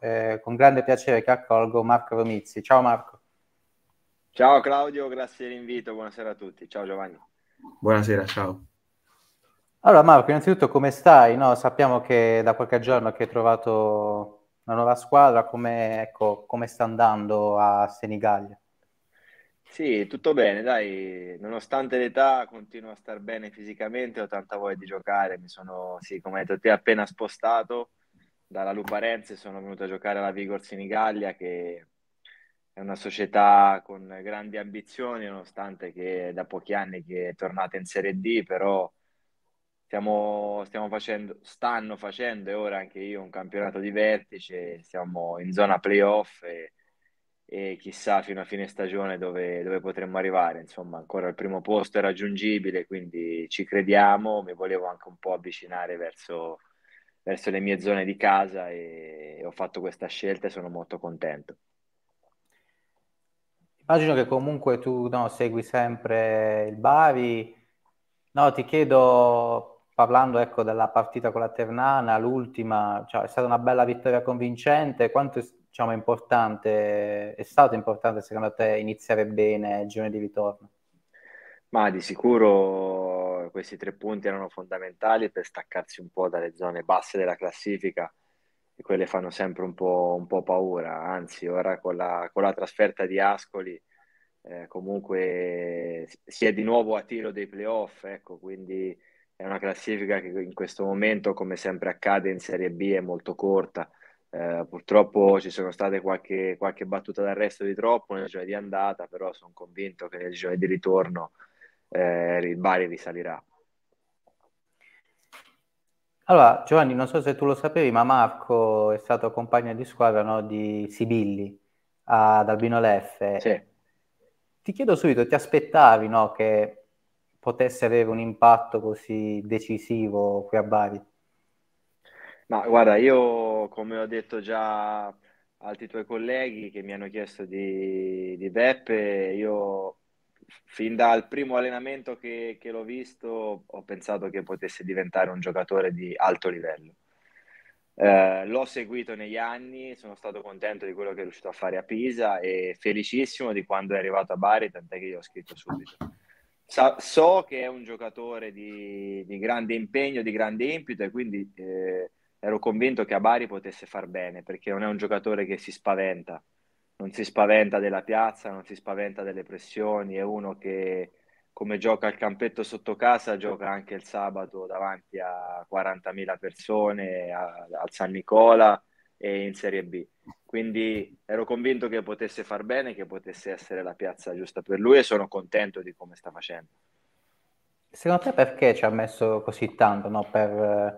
eh, con grande piacere che accolgo Marco Romizzi. Ciao Marco. Ciao Claudio, grazie dell'invito, buonasera a tutti. Ciao Giovanni. Buonasera, ciao. Allora Marco, innanzitutto come stai? No, sappiamo che da qualche giorno che hai trovato una nuova squadra, come, ecco, come sta andando a Senigallia? Sì, tutto bene, dai, nonostante l'età continuo a star bene fisicamente, ho tanta voglia di giocare, mi sono, sì, come hai detto te, appena spostato, dalla Luparenze sono venuto a giocare alla Vigor Senigallia che è una società con grandi ambizioni nonostante che da pochi anni che è tornata in Serie D però stiamo, stiamo facendo, stanno facendo e ora anche io un campionato di vertice siamo in zona playoff e, e chissà fino a fine stagione dove, dove potremmo arrivare insomma ancora il primo posto è raggiungibile quindi ci crediamo mi volevo anche un po' avvicinare verso verso le mie zone di casa e ho fatto questa scelta e sono molto contento. Immagino che comunque tu no, segui sempre il Bari. No, ti chiedo, parlando ecco, della partita con la Ternana, l'ultima, cioè, è stata una bella vittoria convincente. Quanto è, diciamo, importante, è stato importante secondo te iniziare bene il giorno di ritorno? Ma di sicuro questi tre punti erano fondamentali per staccarsi un po' dalle zone basse della classifica e quelle fanno sempre un po', un po paura, anzi ora con la, con la trasferta di Ascoli eh, comunque si è di nuovo a tiro dei playoff, ecco, quindi è una classifica che in questo momento, come sempre accade in Serie B, è molto corta. Eh, purtroppo ci sono state qualche, qualche battuta d'arresto di troppo nel giovedì andata, però sono convinto che nel giovedì ritorno eh, il Bari risalirà. Allora, Giovanni, non so se tu lo sapevi, ma Marco è stato compagno di squadra no, di Sibilli ad Albino Leffe. Sì. Ti chiedo subito, ti aspettavi no, che potesse avere un impatto così decisivo qui a Bari? Ma guarda, io come ho detto già altri tuoi colleghi che mi hanno chiesto di, di Beppe, io fin dal primo allenamento che, che l'ho visto ho pensato che potesse diventare un giocatore di alto livello. Eh, l'ho seguito negli anni, sono stato contento di quello che è riuscito a fare a Pisa e felicissimo di quando è arrivato a Bari, tant'è che gli ho scritto subito. Sa- so che è un giocatore di, di, grande impegno, di grande impito e quindi eh, ero convinto che a Bari potesse far bene perché non è un giocatore che si spaventa, non si spaventa della piazza, non si spaventa delle pressioni, è uno che come gioca al campetto sotto casa, gioca anche il sabato davanti a 40.000 persone al San Nicola e in Serie B. Quindi ero convinto che potesse far bene, che potesse essere la piazza giusta per lui e sono contento di come sta facendo. Secondo te perché ci ha messo così tanto no? per eh,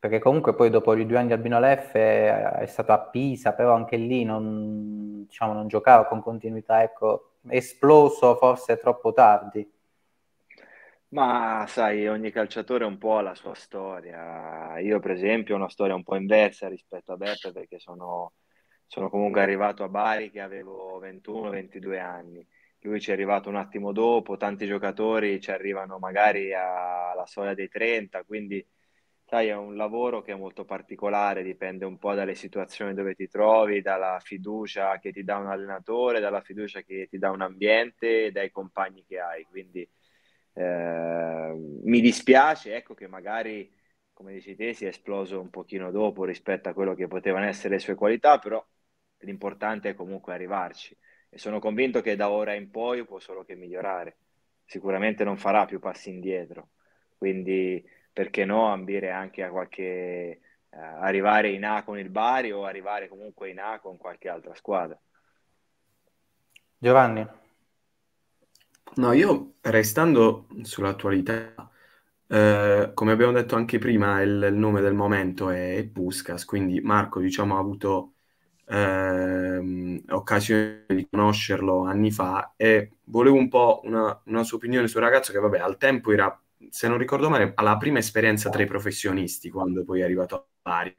perché comunque poi dopo i due anni al Binolef è, è stato a Pisa, però anche lì non, diciamo, non giocava con continuità, ecco, esploso forse troppo tardi. Ma sai, ogni calciatore ha un po' la sua storia. Io, per esempio, ho una storia un po' inversa rispetto a Beppe perché sono, sono comunque arrivato a Bari che avevo 21-22 anni. Lui ci è arrivato un attimo dopo, tanti giocatori ci arrivano magari alla soglia dei 30, quindi sai, è un lavoro che è molto particolare, dipende un po' dalle situazioni dove ti trovi, dalla fiducia che ti dà un allenatore, dalla fiducia che ti dà un ambiente e dai compagni che hai. Quindi eh, mi dispiace, ecco, che magari, come dici te, si è esploso un pochino dopo rispetto a quello che potevano essere le sue qualità, però l'importante è comunque arrivarci. E sono convinto che da ora in poi può solo che migliorare. Sicuramente non farà più passi indietro. Quindi perché no, ambire anche a qualche uh, arrivare in A con il Bari o arrivare comunque in A con qualche altra squadra. Giovanni. No, io restando sull'attualità, eh, come abbiamo detto anche prima, il, il nome del momento è, è, Puskas, quindi Marco diciamo, ha avuto eh, occasione di conoscerlo anni fa e volevo un po' una, una sua opinione sul ragazzo che vabbè al tempo era se non ricordo male, alla prima esperienza tra i professionisti quando poi è arrivato a Bari.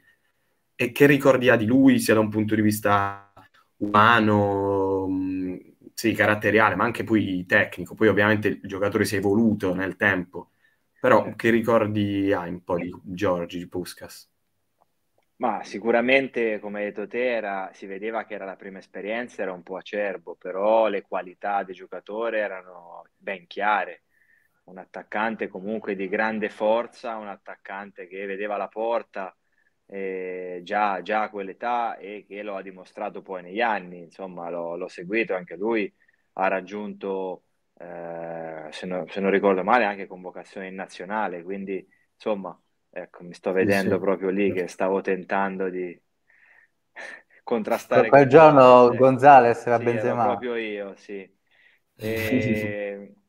E che ricordi ha di lui sia da un punto di vista umano, sì, caratteriale, ma anche poi tecnico? Poi ovviamente il giocatore si è evoluto nel tempo, però che ricordi hai un po' di Giorgi, di Puskas? Ma sicuramente, come hai detto te, era, si vedeva che era la prima esperienza, era un po' acerbo, però le qualità del giocatore erano ben chiare un attaccante comunque di grande forza, un attaccante che vedeva la porta eh, già, già, a quell'età e che lo ha dimostrato poi negli anni, insomma l'ho, l'ho seguito, anche lui ha raggiunto, eh, se, no, se, non ricordo male, anche convocazione in nazionale, quindi insomma ecco, mi sto vedendo sì, proprio lì che stavo tentando di contrastare. Quel giorno Gonzalez era sì, Benzema. proprio io, sì. E... Ehm,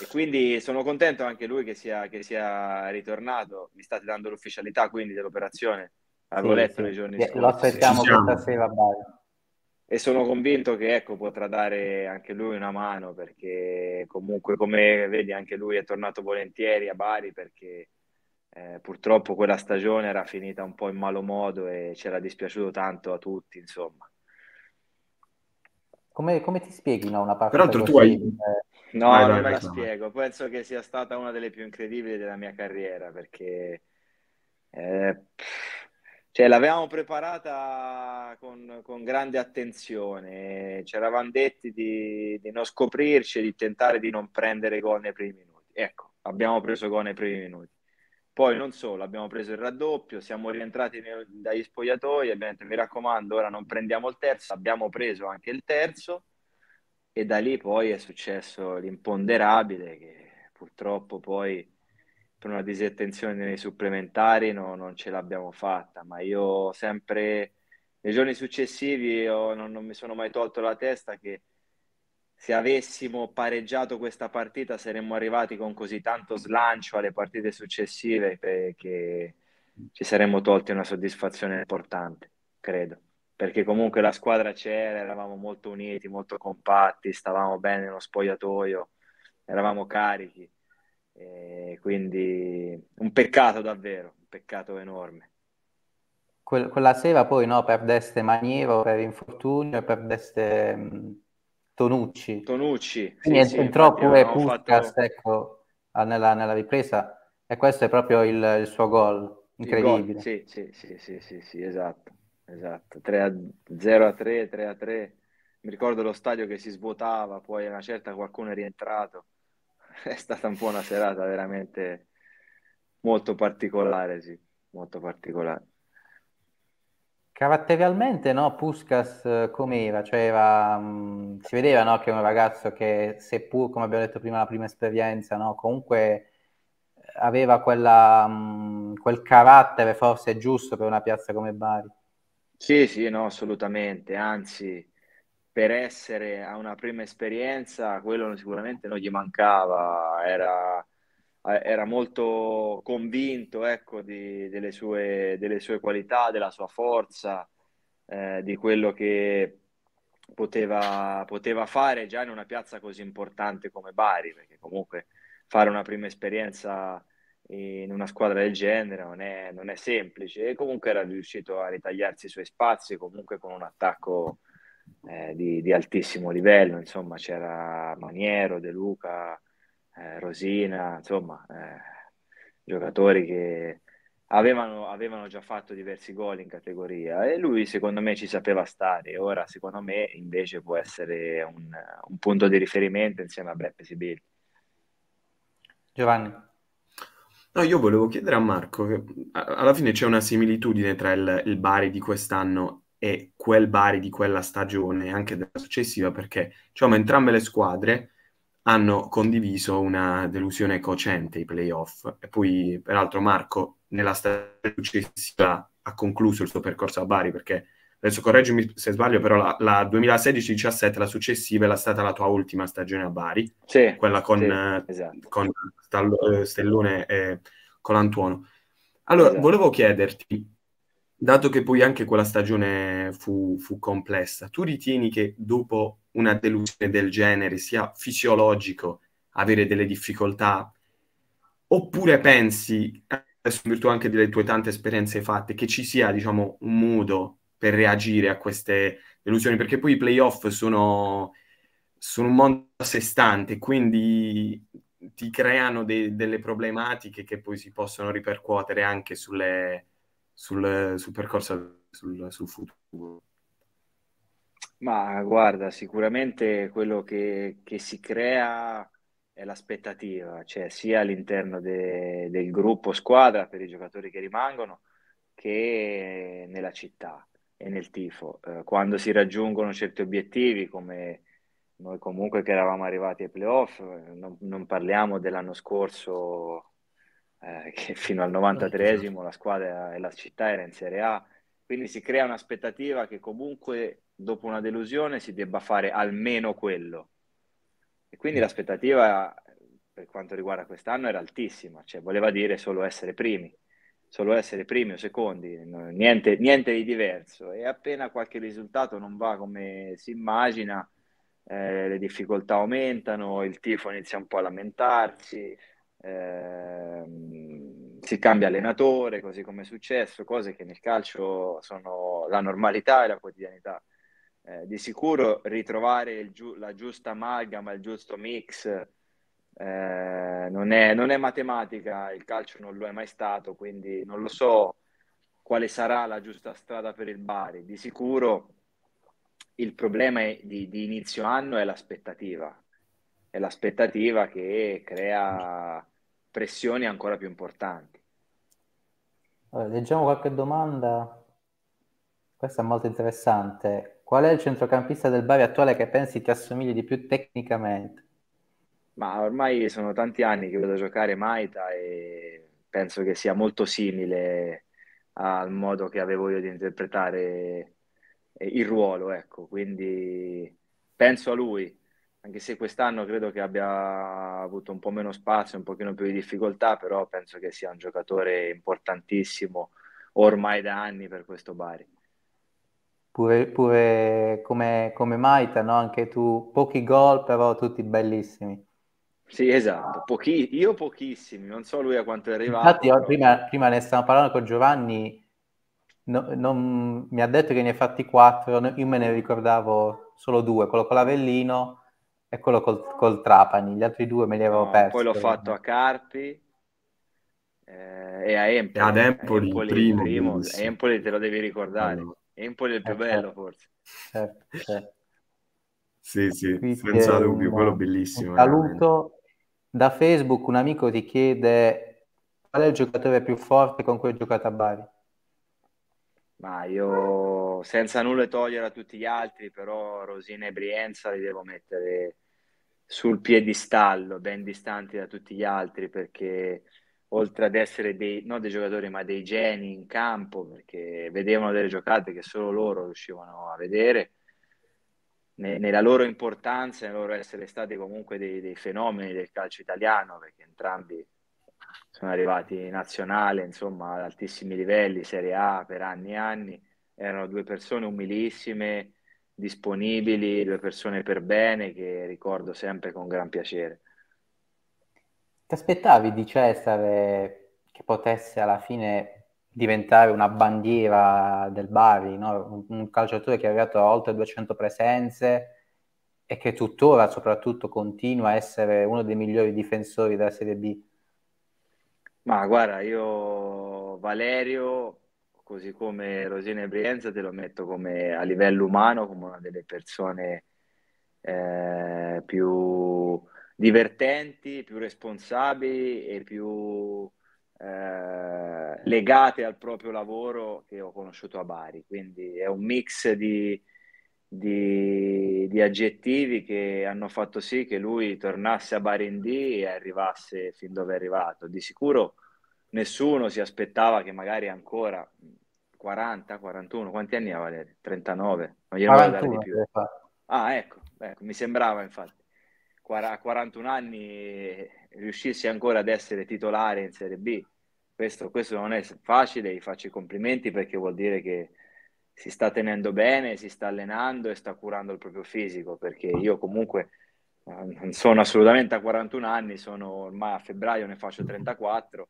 e quindi sono contento anche lui che sia, che sia ritornato. Mi state dando l'ufficialità quindi dell'operazione. Avevo sì, letto nei giorni scorsi. Lo aspettiamo questa sera, Baio e sono convinto che ecco, potrà dare anche lui una mano perché comunque come vedi anche lui è tornato volentieri a Bari perché eh, purtroppo quella stagione era finita un po' in malo modo e c'era dispiaciuto tanto a tutti insomma come, come ti spieghi no, una parte Peraltro così, tu hai... Eh, No, vai, non vai, la spiego. Penso che sia stata una delle più incredibili della mia carriera perché eh, cioè, l'avevamo preparata con, con grande attenzione. Ci eravamo detti di, di, non scoprirci e di tentare di non prendere gol nei primi minuti. Ecco, abbiamo preso gol nei primi minuti. Poi non solo, abbiamo preso il raddoppio, siamo rientrati nei, dagli spogliatoi, abbiamo detto mi raccomando, ora non prendiamo il terzo, abbiamo preso anche il terzo e da lì poi è successo l'imponderabile che purtroppo poi per una disattenzione nei supplementari no, non ce l'abbiamo fatta, ma io sempre nei giorni successivi non, non, mi sono mai tolto la testa che se avessimo pareggiato questa partita saremmo arrivati con così tanto slancio alle partite successive che ci saremmo tolti una soddisfazione importante, credo perché comunque la squadra c'era, eravamo molto uniti, molto compatti, stavamo bene nello spogliatoio, eravamo carichi. E quindi un peccato davvero, un peccato enorme. quella sera poi no, perdeste Maniero per infortunio e perdeste mh, mm, Tonucci. Tonucci. Quindi sì, entrò sì, pure Puskas fatto... ecco, nella, nella, ripresa e questo è proprio il, il suo gol, incredibile. Il goal, sì, sì, sì, sì, sì, esatto. Esatto, 3 a 0 a 3, 3 a 3. Mi ricordo lo stadio che si svuotava, poi a una certa qualcuno è rientrato. È stata un po' una serata veramente molto particolare, sì, molto particolare. Caratterialmente, no, Puskas eh, com'era? Cioè era, mh, mm, si vedeva no, che è un ragazzo che, seppur, come abbiamo detto prima, la prima esperienza, no, comunque eh, aveva quella, mh, mm, quel carattere forse giusto per una piazza come Bari. Sì, sì, no, assolutamente. Anzi, per essere a una prima esperienza, quello sicuramente non gli mancava, era, era molto convinto ecco, di, delle, sue, delle, sue, qualità, della sua forza, eh, di quello che poteva, poteva, fare già in una piazza così importante come Bari, perché comunque fare una prima esperienza in una squadra del genere non è, non è semplice e comunque era riuscito a ritagliarsi i suoi spazi comunque con un attacco eh, di, di, altissimo livello insomma c'era Maniero, De Luca eh, Rosina insomma eh, giocatori che avevano, avevano già fatto diversi gol in categoria e lui secondo me ci sapeva stare ora secondo me invece può essere un, un punto di riferimento insieme a Beppe Sibilli Giovanni No, io volevo chiedere a Marco, che alla fine c'è una similitudine tra il, il Bari di quest'anno e quel Bari di quella stagione, anche della successiva, perché diciamo, entrambe le squadre hanno condiviso una delusione cocente i playoff. E poi, peraltro, Marco nella stagione successiva ha concluso il suo percorso a Bari perché adesso correggimi se sbaglio, però la, la 2016-17, la successiva, è stata la tua ultima stagione a Bari, sì, quella con, sì, eh, esatto. con Stallo, eh, Stellone e con Antuono. Allora, esatto. volevo chiederti, dato che poi anche quella stagione fu, fu, complessa, tu ritieni che dopo una delusione del genere sia fisiologico avere delle difficoltà? Oppure pensi, adesso in virtù anche delle tue tante esperienze fatte, che ci sia, diciamo, un modo per reagire a queste delusioni, perché poi i playoff sono, sono un mondo a sé stante, quindi ti creano de- delle problematiche che poi si possono ripercuotere anche sulle, sul, sul, percorso, sul, sul futuro. Ma guarda, sicuramente quello che, che, si crea è l'aspettativa, cioè sia all'interno de, del gruppo squadra per i giocatori che rimangono che nella città e nel tifo. Eh, quando si raggiungono certi obiettivi, come noi comunque che eravamo arrivati ai playoff, eh, non, non parliamo dell'anno scorso eh, che fino al 93 esimo esatto. la squadra e la città era in Serie A, quindi si crea un'aspettativa che comunque dopo una delusione si debba fare almeno quello. E quindi mm. l'aspettativa eh, per quanto riguarda quest'anno era altissima, cioè voleva dire solo essere primi solo essere primi o secondi, niente, niente, di diverso. E appena qualche risultato non va come si immagina, eh, le difficoltà aumentano, il tifo inizia un po' a lamentarsi, eh, si cambia allenatore, così come è successo, cose che nel calcio sono la normalità e la quotidianità. Eh, di sicuro ritrovare giu- la giusta amalgama, il giusto mix eh, non, è, non, è, matematica, il calcio non lo è mai stato, quindi non lo so quale sarà la giusta strada per il Bari. Di sicuro il problema di, di inizio anno è l'aspettativa, è l'aspettativa che crea pressioni ancora più importanti. Allora, leggiamo qualche domanda, questa è molto interessante. Qual è il centrocampista del Bari attuale che pensi ti assomigli di più tecnicamente? Ma ormai sono tanti anni che vedo giocare Maita e penso che sia molto simile al modo che avevo io di interpretare eh, il ruolo, ecco, quindi penso a lui, anche se quest'anno credo che abbia avuto un po' meno spazio, un pochino più di difficoltà, però penso che sia un giocatore importantissimo ormai da anni per questo Bari. Pure, pure come, come Maita, no? anche tu, pochi gol però tutti bellissimi. Sì, esatto, Pochi, io pochissimi, non so lui a quanto è arrivato. Infatti, però... prima, prima, ne stavamo parlando con Giovanni, no, non, mi ha detto che ne ha fatti quattro, io me ne ricordavo solo due, quello con l'Avellino e quello col, col Trapani, gli altri due me li avevo no, persi. Poi l'ho fatto a Carpi eh, e a Empoli. Ah, ad Empoli, Empoli primo, primo. Empoli te lo devi ricordare, allora. Empoli è il più eh, certo. bello forse. Certo, certo. Sì, sì, Quindi senza dubbio, quello bellissimo. Un saluto da Facebook un amico ti chiede qual è il giocatore più forte con cui hai giocato a Bari? Ma io, senza nulla togliere a tutti gli altri, però Rosina e Brienza li devo mettere sul piedistallo, ben distanti da tutti gli altri, perché oltre ad essere dei, non dei giocatori, ma dei geni in campo, perché vedevano delle giocate che solo loro riuscivano a vedere, nella loro importanza, nel loro essere stati comunque dei, dei, fenomeni del calcio italiano, perché entrambi sono arrivati in nazionale, insomma, ad altissimi livelli, Serie A per anni e anni, erano due persone umilissime, disponibili, due persone per bene che ricordo sempre con gran piacere. Ti aspettavi di Cesare che potesse alla fine diventare una bandiera del Bari, no? un, un, calciatore che è arrivato a oltre 200 presenze e che tuttora soprattutto continua a essere uno dei migliori difensori della Serie B. Ma guarda, io Valerio, così come Rosina e Brienza, te lo metto come a livello umano come una delle persone eh, più divertenti, più responsabili e più... Eh, legate al proprio lavoro che ho conosciuto a Bari, quindi è un mix di, di, di aggettivi che hanno fatto sì che lui tornasse a Bari in D e arrivasse fin dove è arrivato. Di sicuro nessuno si aspettava che magari ancora 40, 41, quanti anni ha Valerio? 39, non glielo voglio dare di più. Eh, ah, ecco, ecco, mi sembrava infatti. A 41 anni riuscissi ancora ad essere titolare in Serie B questo, questo, non è facile, gli faccio i complimenti perché vuol dire che si sta tenendo bene, si sta allenando e sta curando il proprio fisico, perché io comunque eh, non sono assolutamente a 41 anni, sono ormai a febbraio ne faccio 34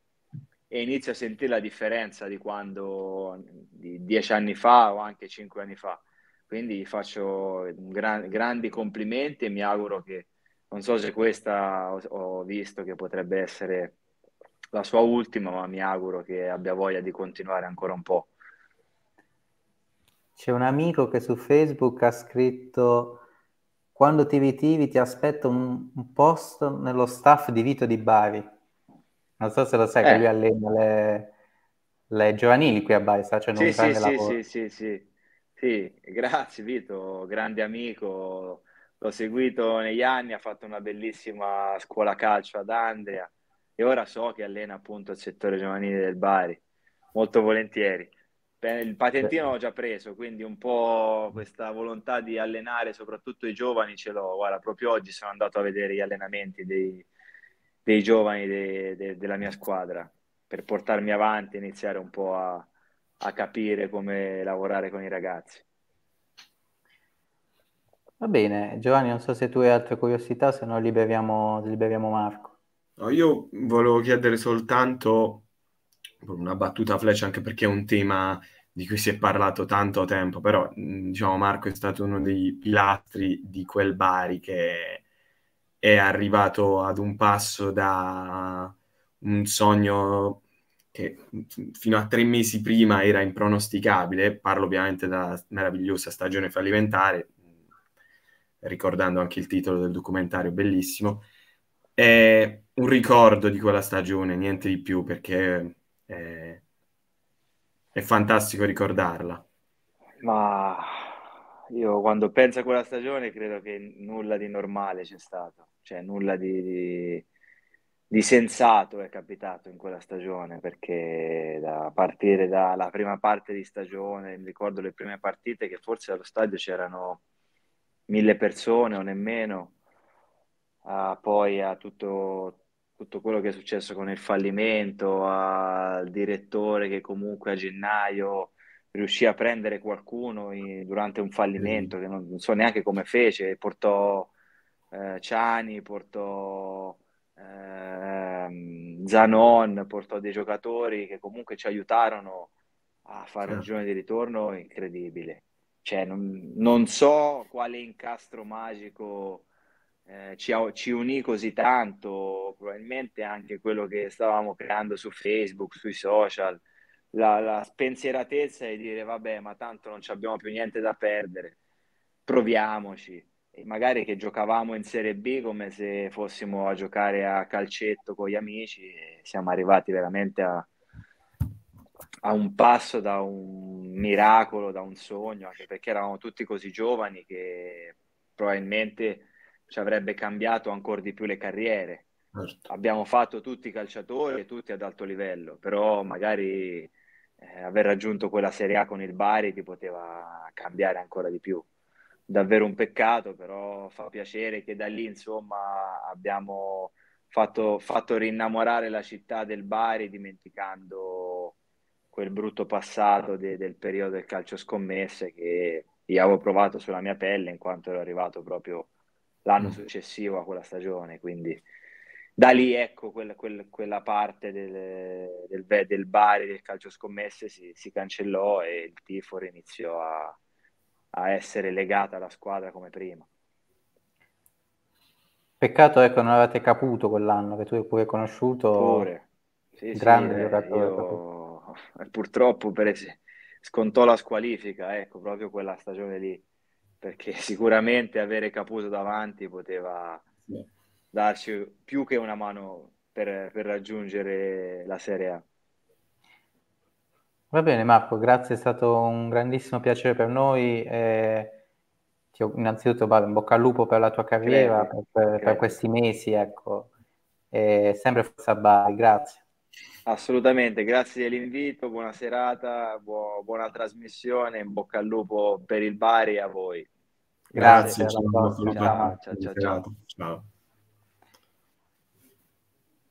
e inizio a sentire la differenza di quando di 10 anni fa o anche 5 anni fa. Quindi faccio gran, grandi complimenti e mi auguro che, non so se questa ho, ho visto che potrebbe essere la sua ultima, ma mi auguro che abbia voglia di continuare ancora un po'. C'è un amico che su Facebook ha scritto quando ti ritivi ti aspetto un, un posto nello staff di Vito di Bari. Non so se lo sai eh. che lui allena le, le, giovanili qui a Bari, sta facendo sì, un grande sì, lavoro. Sì, sì, sì, sì, grazie Vito, grande amico, l'ho seguito negli anni, ha fatto una bellissima scuola calcio ad Andrea e ora so che allena appunto il settore giovanile del Bari, molto volentieri. Il patentino l'ho già preso, quindi un po' questa volontà di allenare soprattutto i giovani ce l'ho. Guarda, proprio oggi sono andato a vedere gli allenamenti dei, dei giovani de, de, della mia squadra per portarmi avanti e iniziare un po' a, a capire come lavorare con i ragazzi. Va bene, Giovanni, non so se tu hai altre curiosità, se no liberiamo, liberiamo Marco. No, io volevo chiedere soltanto una battuta a flash, anche perché è un tema di cui si è parlato tanto tempo, però diciamo Marco è stato uno dei pilastri di quel Bari che è arrivato ad un passo da un sogno che fino a tre mesi prima era impronosticabile, parlo ovviamente della meravigliosa stagione fallimentare, ricordando anche il titolo del documentario bellissimo, e un ricordo di quella stagione, niente di più, perché è, eh, è fantastico ricordarla. Ma io quando penso a quella stagione credo che nulla di normale c'è stato, cioè nulla di, di, di sensato è capitato in quella stagione, perché da partire dalla prima parte di stagione, ricordo le prime partite che forse allo stadio c'erano mille persone o nemmeno, a ah, poi a tutto, tutto quello che è successo con il fallimento, al direttore che comunque a gennaio riuscì a prendere qualcuno in, durante un fallimento che non, non, so neanche come fece, portò eh, Ciani, portò eh, Zanon, portò dei giocatori che comunque ci aiutarono a fare un certo. giorno di ritorno incredibile. Cioè, non, non so quale incastro magico eh, ci, ci, unì così tanto, probabilmente anche quello che stavamo creando su Facebook, sui social, la, la spensieratezza di dire vabbè ma tanto non abbiamo più niente da perdere, proviamoci. E magari che giocavamo in Serie B come se fossimo a giocare a calcetto con gli amici e siamo arrivati veramente a, a un passo da un miracolo, da un sogno, anche perché eravamo tutti così giovani che probabilmente ci avrebbe cambiato ancora di più le carriere. Certo. Abbiamo fatto tutti i calciatori, tutti ad alto livello, però magari eh, aver raggiunto quella Serie A con il Bari ti poteva cambiare ancora di più. Davvero un peccato, però fa piacere che da lì insomma abbiamo fatto, fatto rinnamorare la città del Bari dimenticando quel brutto passato de, del periodo del calcio scommesse che io avevo provato sulla mia pelle in quanto ero arrivato proprio l'anno mm. successivo a quella stagione, quindi da lì ecco quella, quella, quella parte del, del, del, Bari, del calcio scommesse si, si cancellò e il Tifor iniziò a, a, essere legata alla squadra come prima. Peccato ecco non avete Caputo quell'anno che tu hai pure conosciuto. Pure. Sì, grande sì, eh, giocatore. Io... Purtroppo per scontò la squalifica, ecco, proprio quella stagione lì perché sicuramente avere Caputo davanti poteva sì. darci più che una mano per, per raggiungere la Serie A. Va bene Marco, grazie, è stato un grandissimo piacere per noi. Eh, ti, innanzitutto vabbè, in bocca al lupo per la tua carriera, Credi. per, per questi mesi, ecco. Eh, sempre forza bye, grazie. Assolutamente, grazie dell'invito, buona serata, buo, buona trasmissione, in bocca al lupo per il Bari e a voi. Grazie, Grazie ciao, ciao, ciao. ciao.